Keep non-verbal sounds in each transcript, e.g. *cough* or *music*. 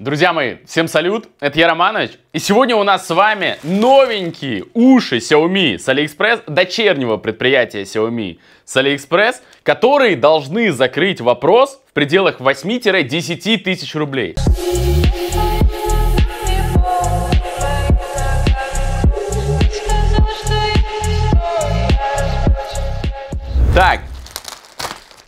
Друзья мои, всем салют, это я Романович, и сегодня у нас с вами новенькие уши Xiaomi с AliExpress, дочернего предприятия Xiaomi с AliExpress, которые должны закрыть вопрос в пределах 8-10 тысяч рублей. Так,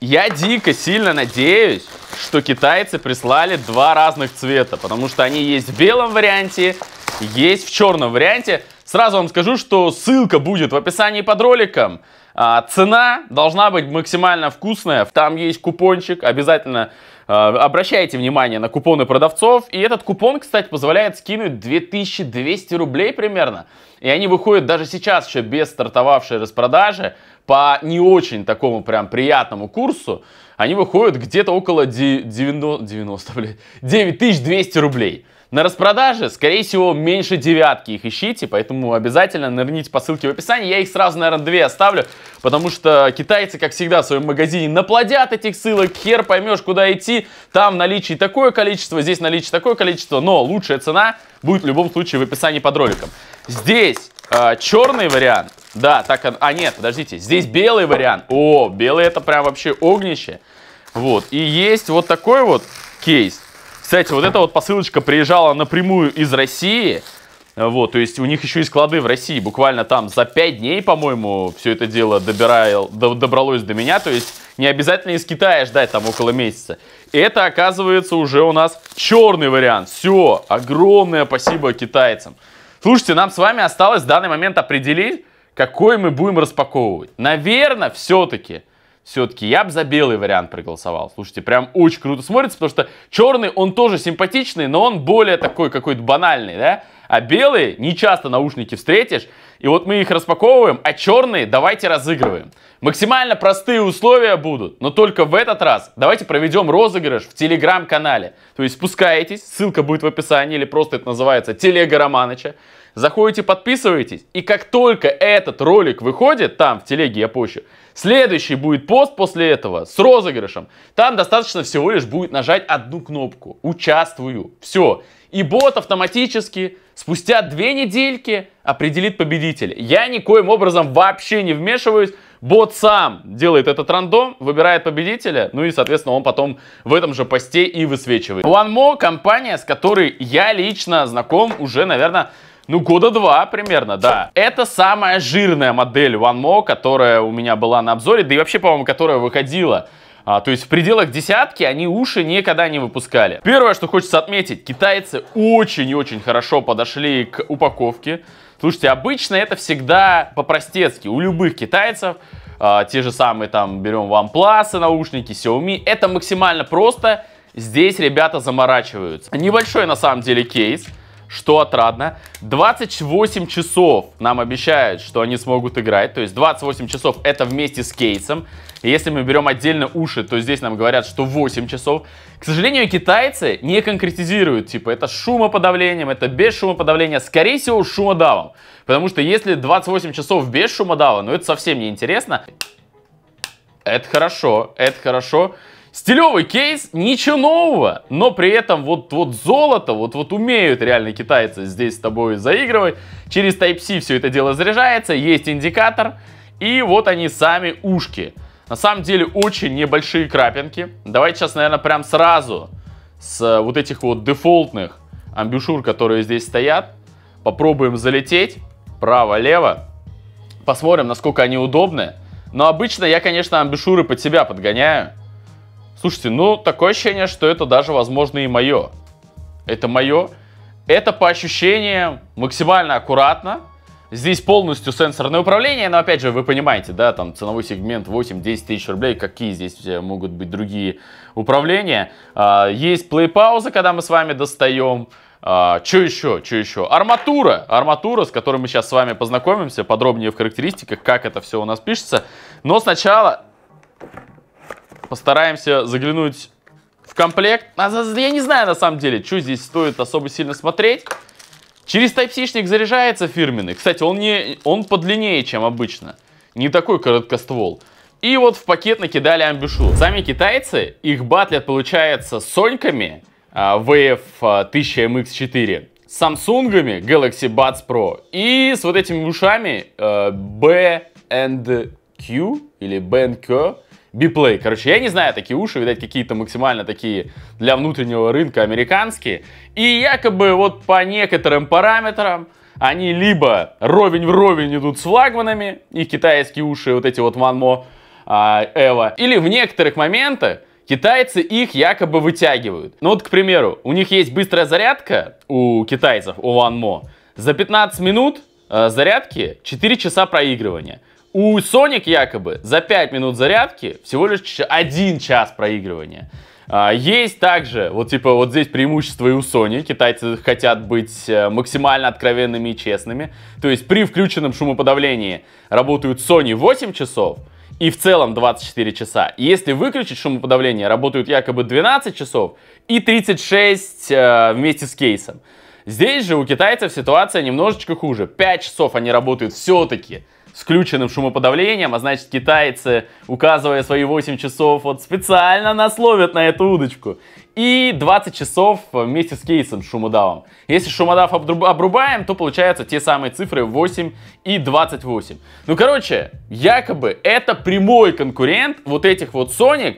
я дико сильно надеюсь, что китайцы прислали два разных цвета, потому что они есть в белом варианте, есть в черном варианте. Сразу вам скажу, что ссылка будет в описании под роликом. А, цена должна быть максимально вкусная. Там есть купончик, обязательно а, обращайте внимание на купоны продавцов. И этот купон, кстати, позволяет скинуть 2200 рублей примерно. И они выходят даже сейчас еще без стартовавшей распродажи по не очень такому прям приятному курсу, они выходят где-то около 90, 90 блядь, 9200 рублей. На распродаже, скорее всего, меньше девятки их ищите, поэтому обязательно нырните по ссылке в описании. Я их сразу, наверное, две оставлю, потому что китайцы, как всегда, в своем магазине наплодят этих ссылок, хер поймешь, куда идти. Там наличие такое количество, здесь наличие такое количество, но лучшая цена будет в любом случае в описании под роликом. Здесь э, черный вариант, да, так... А, нет, подождите. Здесь белый вариант. О, белый это прям вообще огнище. Вот. И есть вот такой вот кейс. Кстати, вот эта вот посылочка приезжала напрямую из России. Вот, то есть у них еще и склады в России. Буквально там за 5 дней, по-моему, все это дело добирал, добралось до меня. То есть не обязательно из Китая ждать там около месяца. Это, оказывается, уже у нас черный вариант. Все, огромное спасибо китайцам. Слушайте, нам с вами осталось в данный момент определить, какой мы будем распаковывать. Наверное, все-таки, все-таки я бы за белый вариант проголосовал. Слушайте, прям очень круто смотрится, потому что черный, он тоже симпатичный, но он более такой какой-то банальный, да? А белые не часто наушники встретишь. И вот мы их распаковываем, а черные давайте разыгрываем. Максимально простые условия будут, но только в этот раз давайте проведем розыгрыш в телеграм-канале. То есть спускаетесь, ссылка будет в описании, или просто это называется Телега Романыча заходите, подписывайтесь. и как только этот ролик выходит, там в телеге я пощу, следующий будет пост после этого с розыгрышем. Там достаточно всего лишь будет нажать одну кнопку «Участвую». Все. И бот автоматически спустя две недельки определит победителя. Я никоим образом вообще не вмешиваюсь, Бот сам делает этот рандом, выбирает победителя, ну и, соответственно, он потом в этом же посте и высвечивает. OneMo — компания, с которой я лично знаком уже, наверное, ну, года два примерно, да. Это самая жирная модель OneMo, которая у меня была на обзоре, да и вообще, по-моему, которая выходила. А, то есть в пределах десятки они уши никогда не выпускали. Первое, что хочется отметить, китайцы очень и очень хорошо подошли к упаковке. Слушайте, обычно это всегда по-простецки. У любых китайцев а, те же самые там берем OnePlus, наушники, Xiaomi. Это максимально просто. Здесь ребята заморачиваются. Небольшой на самом деле кейс что отрадно. 28 часов нам обещают, что они смогут играть, то есть 28 часов это вместе с кейсом. если мы берем отдельно уши, то здесь нам говорят, что 8 часов. К сожалению, китайцы не конкретизируют, типа это с шумоподавлением, это без шумоподавления, скорее всего с шумодавом. Потому что если 28 часов без шумодава, ну это совсем не интересно. Это хорошо, это хорошо. Стилевый кейс, ничего нового, но при этом вот, вот золото, вот, вот умеют реально китайцы здесь с тобой заигрывать. Через Type-C все это дело заряжается, есть индикатор, и вот они сами ушки. На самом деле очень небольшие крапинки. Давайте сейчас, наверное, прям сразу с э, вот этих вот дефолтных амбюшур, которые здесь стоят, попробуем залететь право-лево. Посмотрим, насколько они удобны. Но обычно я, конечно, амбушюры под себя подгоняю. Слушайте, ну такое ощущение, что это даже, возможно, и мое. Это мое. Это по ощущениям максимально аккуратно. Здесь полностью сенсорное управление, но опять же, вы понимаете, да, там ценовой сегмент 8-10 тысяч рублей, какие здесь э, могут быть другие управления. А, есть плей-пауза, когда мы с вами достаем. А, что еще? Что еще? Арматура. Арматура, с которой мы сейчас с вами познакомимся подробнее в характеристиках, как это все у нас пишется. Но сначала Постараемся заглянуть в комплект. А я не знаю, на самом деле, что здесь стоит особо сильно смотреть. Через Type-C-шник заряжается фирменный. Кстати, он, не, он подлиннее, чем обычно. Не такой короткоствол. И вот в пакет накидали амбишу. Сами китайцы, их батлят, получается, соньками VF1000MX4, а, а, самсунгами Galaxy Buds Pro и с вот этими ушами B&Q или B&Q Биплей. Короче, я не знаю, такие уши, видать, какие-то максимально такие для внутреннего рынка американские. И якобы вот по некоторым параметрам они либо ровень в ровень идут с флагманами, и китайские уши, вот эти вот Ванмо, а, Эва, или в некоторых моментах Китайцы их якобы вытягивают. Ну вот, к примеру, у них есть быстрая зарядка у китайцев, у OneMo. За 15 минут э, зарядки 4 часа проигрывания. У Sonic якобы за 5 минут зарядки всего лишь 1 час проигрывания. А, есть также, вот типа вот здесь преимущество и у Sony, китайцы хотят быть э, максимально откровенными и честными. То есть при включенном шумоподавлении работают Sony 8 часов и в целом 24 часа. Если выключить шумоподавление, работают якобы 12 часов и 36 э, вместе с кейсом. Здесь же у китайцев ситуация немножечко хуже. 5 часов они работают все-таки с включенным шумоподавлением, а значит китайцы, указывая свои 8 часов, вот специально насловят на эту удочку. И 20 часов вместе с кейсом шумодавом. Если шумодав обрубаем, то получается те самые цифры 8 и 28. Ну короче, якобы это прямой конкурент вот этих вот Sonic,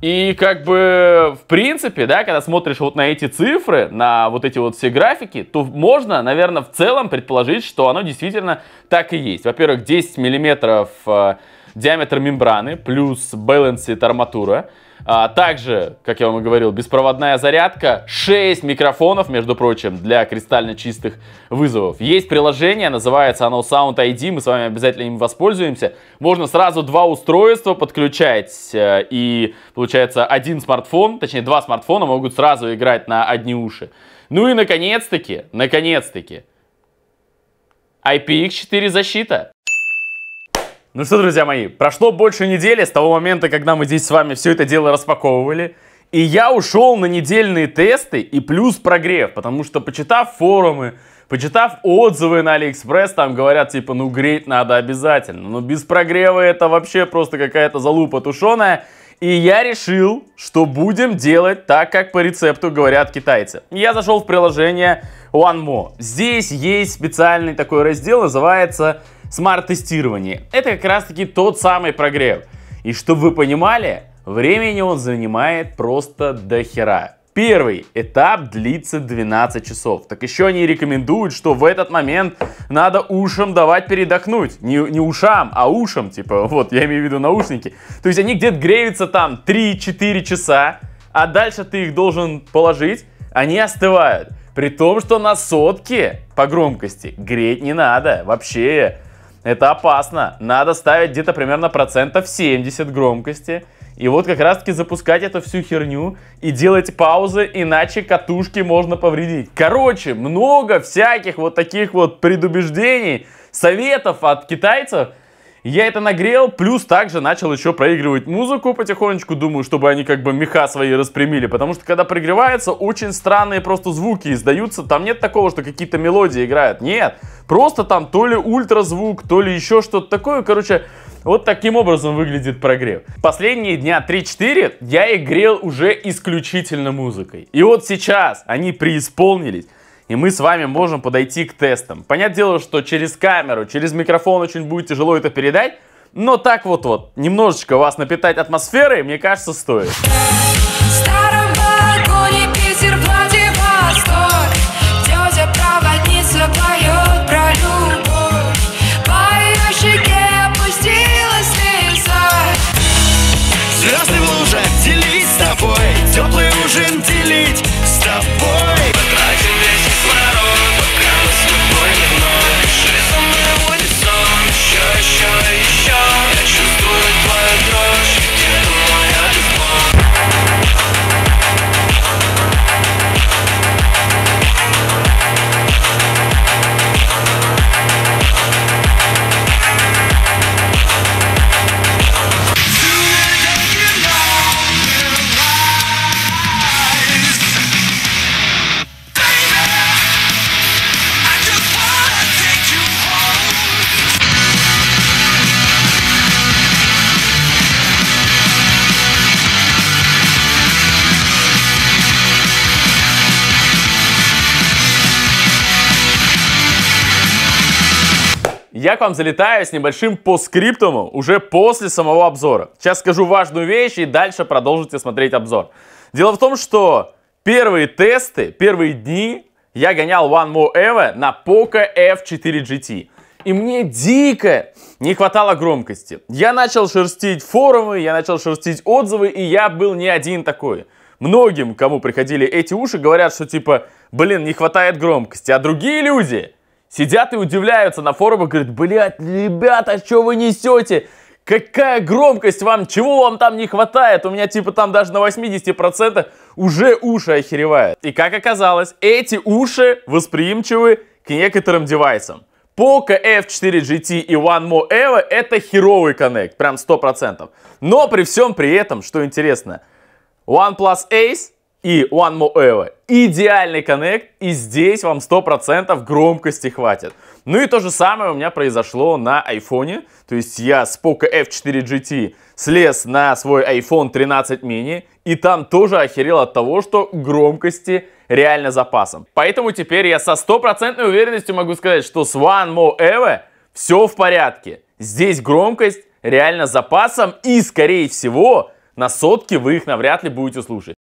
и как бы, в принципе, да, когда смотришь вот на эти цифры, на вот эти вот все графики, то можно, наверное, в целом предположить, что оно действительно так и есть. Во-первых, 10 миллиметров э, диаметр мембраны плюс балансит арматура. А, также, как я вам и говорил, беспроводная зарядка, 6 микрофонов, между прочим, для кристально чистых вызовов. Есть приложение, называется оно Sound ID, мы с вами обязательно им воспользуемся. Можно сразу два устройства подключать, э, и получается один смартфон, точнее два смартфона могут сразу играть на одни уши. Ну и наконец-таки, наконец-таки, IPX4 защита. Ну что, друзья мои, прошло больше недели с того момента, когда мы здесь с вами все это дело распаковывали. И я ушел на недельные тесты и плюс прогрев, потому что почитав форумы, почитав отзывы на Алиэкспресс, там говорят типа, ну греть надо обязательно, но без прогрева это вообще просто какая-то залупа тушеная. И я решил, что будем делать так, как по рецепту говорят китайцы. Я зашел в приложение OneMo. Здесь есть специальный такой раздел, называется смарт – Это как раз таки тот самый прогрев. И чтобы вы понимали, времени он занимает просто до хера. Первый этап длится 12 часов. Так еще они рекомендуют, что в этот момент надо ушам давать передохнуть. Не, не ушам, а ушам, типа, *laughs* вот, я имею в виду наушники. То есть они где-то греются там 3-4 часа, а дальше ты их должен положить, они остывают. При том, что на сотке по громкости греть не надо вообще. Это опасно. Надо ставить где-то примерно процентов 70 громкости. И вот как раз-таки запускать эту всю херню и делать паузы, иначе катушки можно повредить. Короче, много всяких вот таких вот предубеждений, советов от китайцев – я это нагрел, плюс также начал еще проигрывать музыку потихонечку, думаю, чтобы они как бы меха свои распрямили, потому что когда прогревается, очень странные просто звуки издаются, там нет такого, что какие-то мелодии играют, нет, просто там то ли ультразвук, то ли еще что-то такое, короче, вот таким образом выглядит прогрев. Последние дня 3-4 я их грел уже исключительно музыкой. И вот сейчас они преисполнились и мы с вами можем подойти к тестам. Понятное дело, что через камеру, через микрофон очень будет тяжело это передать, но так вот-вот, немножечко вас напитать атмосферой, мне кажется, стоит. Теплый ужин, я к вам залетаю с небольшим постскриптумом уже после самого обзора. Сейчас скажу важную вещь и дальше продолжите смотреть обзор. Дело в том, что первые тесты, первые дни я гонял One More Ever на Poco F4 GT. И мне дико не хватало громкости. Я начал шерстить форумы, я начал шерстить отзывы, и я был не один такой. Многим, кому приходили эти уши, говорят, что типа, блин, не хватает громкости. А другие люди Сидят и удивляются на форумах, говорят, блядь, ребята, что вы несете? Какая громкость вам, чего вам там не хватает? У меня типа там даже на 80% уже уши охеревают. И как оказалось, эти уши восприимчивы к некоторым девайсам. Poco F4 GT и One More Evo это херовый коннект, прям 100%. Но при всем при этом, что интересно, OnePlus Ace и One More Eva Идеальный коннект, и здесь вам 100% громкости хватит. Ну и то же самое у меня произошло на айфоне. То есть я с Poco F4 GT слез на свой iPhone 13 mini, и там тоже охерел от того, что громкости реально запасом. Поэтому теперь я со стопроцентной уверенностью могу сказать, что с One More Eva все в порядке. Здесь громкость реально запасом, и скорее всего на сотке вы их навряд ли будете слушать.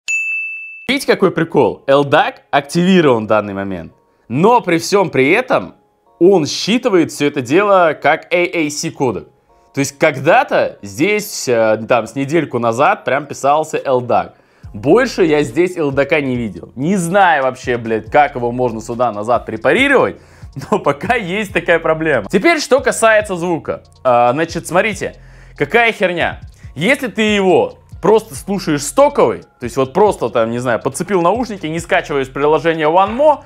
Видите, какой прикол? LDAC активирован в данный момент. Но при всем при этом он считывает все это дело как AAC кодек. То есть когда-то здесь, э, там, с недельку назад прям писался LDAC. Больше я здесь LDAC не видел. Не знаю вообще, блядь, как его можно сюда-назад препарировать, *laughs* но пока есть такая проблема. Теперь, что касается звука. А, значит, смотрите, какая херня. Если ты его просто слушаешь стоковый, то есть вот просто там, не знаю, подцепил наушники, не скачиваешь приложение OneMo,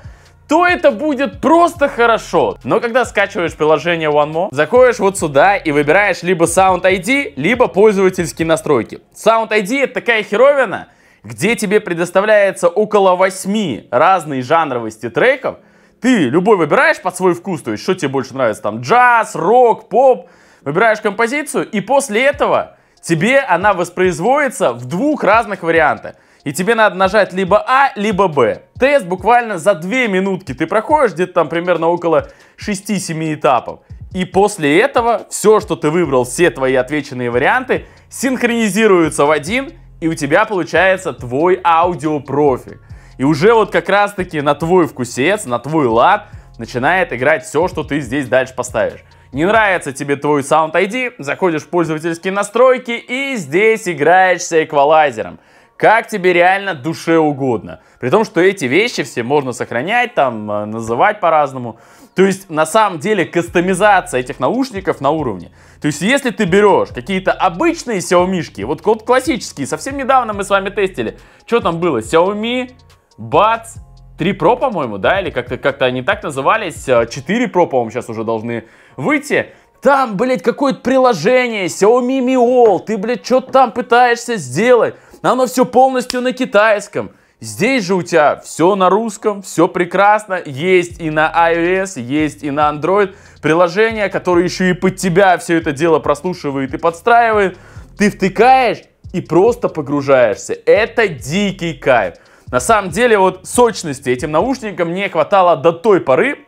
то это будет просто хорошо. Но когда скачиваешь приложение OneMo, заходишь вот сюда и выбираешь либо Sound ID, либо пользовательские настройки. Sound ID это такая херовина, где тебе предоставляется около 8 разной жанровости треков. Ты любой выбираешь под свой вкус, то есть что тебе больше нравится, там джаз, рок, поп, выбираешь композицию, и после этого тебе она воспроизводится в двух разных вариантах. И тебе надо нажать либо А, либо Б. Тест буквально за 2 минутки ты проходишь, где-то там примерно около 6-7 этапов. И после этого все, что ты выбрал, все твои отвеченные варианты, синхронизируются в один, и у тебя получается твой аудиопрофиль. И уже вот как раз-таки на твой вкусец, на твой лад начинает играть все, что ты здесь дальше поставишь. Не нравится тебе твой Sound ID, заходишь в пользовательские настройки и здесь играешься эквалайзером. Как тебе реально душе угодно. При том, что эти вещи все можно сохранять, там, э, называть по-разному. То есть, на самом деле, кастомизация этих наушников на уровне. То есть, если ты берешь какие-то обычные Xiaomi, вот, вот классические, совсем недавно мы с вами тестили, что там было, Xiaomi Buds 3 Pro, по-моему, да, или как-то как, -то, они так назывались, 4 э, Pro, по-моему, сейчас уже должны выйти. Там, блядь, какое-то приложение, Xiaomi Mi All, ты, блядь, что там пытаешься сделать? Оно все полностью на китайском. Здесь же у тебя все на русском, все прекрасно, есть и на iOS, есть и на Android приложение, которое еще и под тебя все это дело прослушивает и подстраивает. Ты втыкаешь и просто погружаешься. Это дикий кайф. На самом деле вот сочности этим наушникам не хватало до той поры,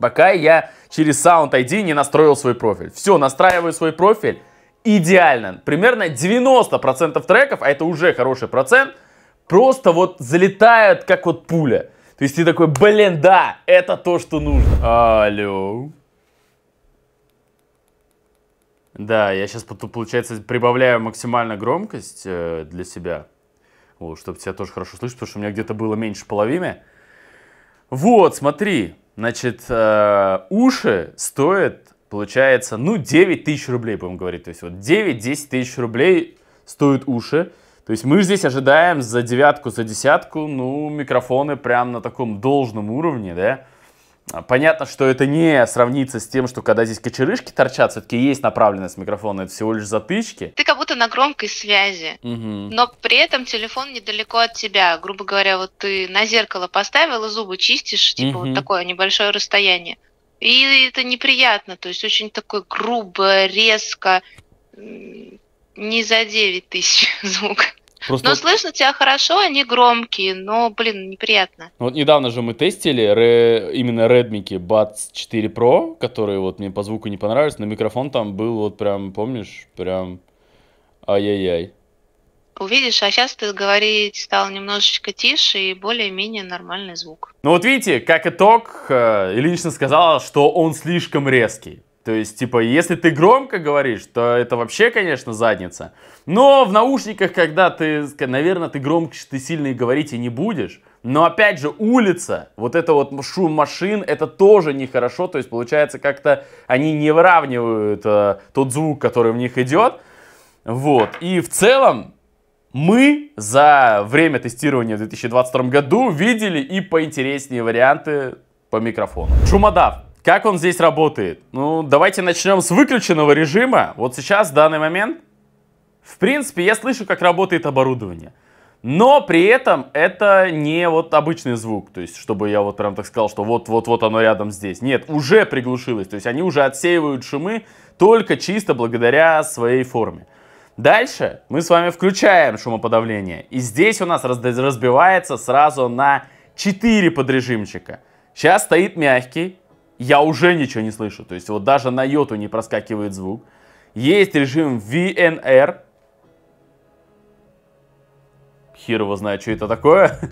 пока я через Sound ID не настроил свой профиль. Все, настраиваю свой профиль, идеально. Примерно 90% треков, а это уже хороший процент, просто вот залетают как вот пуля. То есть ты такой, блин, да, это то, что нужно. Алло. Да, я сейчас, получается, прибавляю максимально громкость э, для себя. Вот, чтобы тебя тоже хорошо слышать, потому что у меня где-то было меньше половины. Вот, смотри, значит, э, уши стоят, получается, ну, 9 тысяч рублей, будем говорить. То есть вот 9-10 тысяч рублей стоят уши. То есть мы здесь ожидаем за девятку, за десятку, ну, микрофоны прям на таком должном уровне, да. А, понятно, что это не сравнится с тем, что когда здесь кочерышки торчат, все-таки есть направленность микрофона, это всего лишь затычки. Ты как будто на громкой связи, угу. но при этом телефон недалеко от тебя. Грубо говоря, вот ты на зеркало поставил и зубы чистишь, типа угу. вот такое небольшое расстояние. И это неприятно, то есть очень такое грубо, резко, не за 9 тысяч *laughs* звук. Просто... Но слышно тебя хорошо, они громкие, но, блин, неприятно. Ну вот недавно же мы тестили ре... именно Redmi Buds 4 Pro, которые вот мне по звуку не понравились, но микрофон там был вот прям, помнишь, прям ай-яй-яй. Увидишь, а сейчас ты говорить стал немножечко тише и более-менее нормальный звук. Ну вот видите, как итог, э, Ильинична сказала, что он слишком резкий. То есть, типа, если ты громко говоришь, то это вообще, конечно, задница. Но в наушниках, когда ты, наверное, ты громко, ты сильно и говорить и не будешь. Но опять же, улица, вот это вот шум машин, это тоже нехорошо. То есть, получается, как-то они не выравнивают э, тот звук, который в них идет. Вот. И в целом, мы за время тестирования в 2022 году видели и поинтереснее варианты по микрофону. Шумодав. Как он здесь работает? Ну, давайте начнем с выключенного режима. Вот сейчас, в данный момент, в принципе, я слышу, как работает оборудование. Но при этом это не вот обычный звук, то есть чтобы я вот прям так сказал, что вот-вот-вот оно рядом здесь. Нет, уже приглушилось, то есть они уже отсеивают шумы только чисто благодаря своей форме. Дальше мы с вами включаем шумоподавление. И здесь у нас разбивается сразу на 4 подрежимчика. Сейчас стоит мягкий, я уже ничего не слышу. То есть вот даже на йоту не проскакивает звук. Есть режим VNR. Хер его знает, что это такое. *laughs*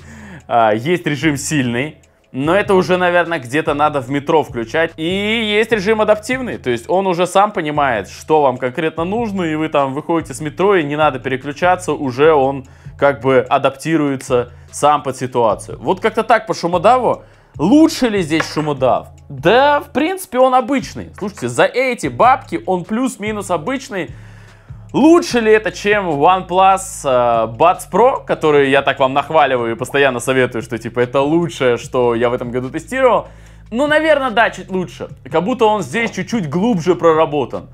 А, есть режим сильный. Но это уже, наверное, где-то надо в метро включать. И есть режим адаптивный, то есть он уже сам понимает, что вам конкретно нужно, и вы там выходите с метро, и не надо переключаться, уже он как бы адаптируется сам под ситуацию. Вот как-то так по Шумодаву Лучше ли здесь шумодав? Да, в принципе, он обычный. Слушайте, за эти бабки он плюс-минус обычный. Лучше ли это, чем OnePlus uh, Buds Pro, который я так вам нахваливаю и постоянно советую, что типа это лучшее, что я в этом году тестировал? Ну, наверное, да, чуть лучше. Как будто он здесь чуть-чуть глубже проработан.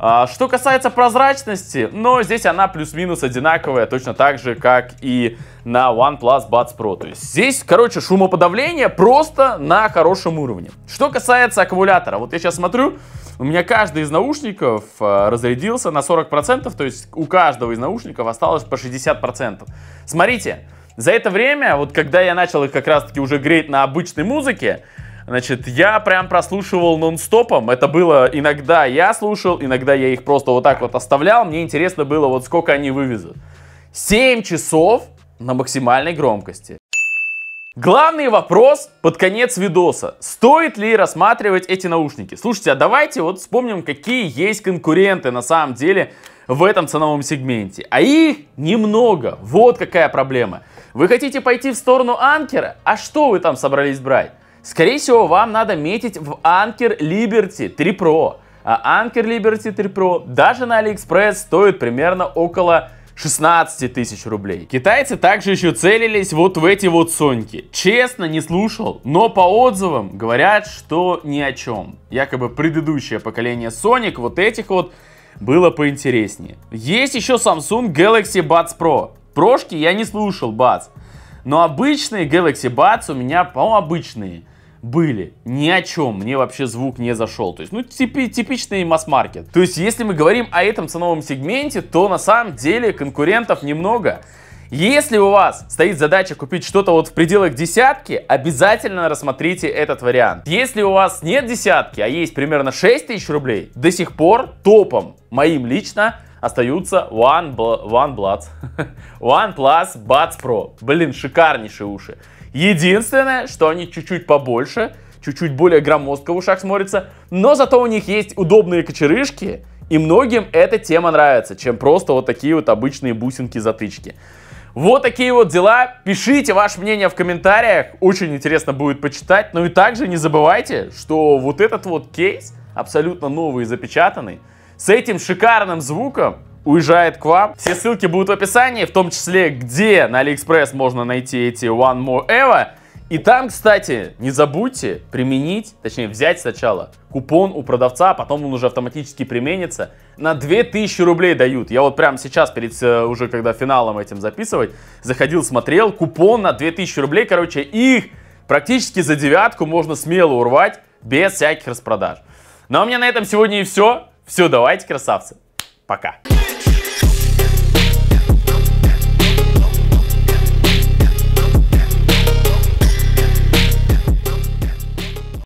А, что касается прозрачности, но здесь она плюс-минус одинаковая, точно так же, как и на OnePlus Buds Pro. То есть здесь, короче, шумоподавление просто на хорошем уровне. Что касается аккумулятора, вот я сейчас смотрю, у меня каждый из наушников а, разрядился на 40%, то есть у каждого из наушников осталось по 60%. Смотрите, за это время, вот когда я начал их как раз-таки уже греть на обычной музыке, Значит, я прям прослушивал нон-стопом. Это было иногда я слушал, иногда я их просто вот так вот оставлял. Мне интересно было, вот сколько они вывезут. 7 часов на максимальной громкости. Главный вопрос под конец видоса. Стоит ли рассматривать эти наушники? Слушайте, а давайте вот вспомним, какие есть конкуренты на самом деле в этом ценовом сегменте. А их немного. Вот какая проблема. Вы хотите пойти в сторону анкера? А что вы там собрались брать? Скорее всего, вам надо метить в Anker Liberty 3 Pro. А Anker Liberty 3 Pro даже на AliExpress стоит примерно около 16 тысяч рублей. Китайцы также еще целились вот в эти вот Соньки. Честно, не слушал, но по отзывам говорят, что ни о чем. Якобы предыдущее поколение Sonic вот этих вот было поинтереснее. Есть еще Samsung Galaxy Buds Pro. Прошки я не слушал, Buds, Но обычные Galaxy Buds у меня, по-моему, обычные были. Ни о чем мне вообще звук не зашел. То есть, ну, типи, типичный масс-маркет. То есть, если мы говорим о этом ценовом сегменте, то на самом деле конкурентов немного. Если у вас стоит задача купить что-то вот в пределах десятки, обязательно рассмотрите этот вариант. Если у вас нет десятки, а есть примерно 6 тысяч рублей, до сих пор топом моим лично остаются One One *laughs* One Plus Buds Pro. Блин, шикарнейшие уши. Единственное, что они чуть-чуть побольше, чуть-чуть более громоздко в ушах смотрятся, но зато у них есть удобные кочерышки, и многим эта тема нравится, чем просто вот такие вот обычные бусинки-затычки. Вот такие вот дела. Пишите ваше мнение в комментариях. Очень интересно будет почитать. Ну и также не забывайте, что вот этот вот кейс, абсолютно новый и запечатанный, с этим шикарным звуком уезжает к вам. Все ссылки будут в описании, в том числе, где на AliExpress можно найти эти One More Ever. И там, кстати, не забудьте применить, точнее взять сначала купон у продавца, а потом он уже автоматически применится. На 2000 рублей дают. Я вот прямо сейчас, перед э, уже когда финалом этим записывать, заходил, смотрел, купон на 2000 рублей, короче, их практически за девятку можно смело урвать без всяких распродаж. Ну а у меня на этом сегодня и все. Все, давайте, красавцы. Пока.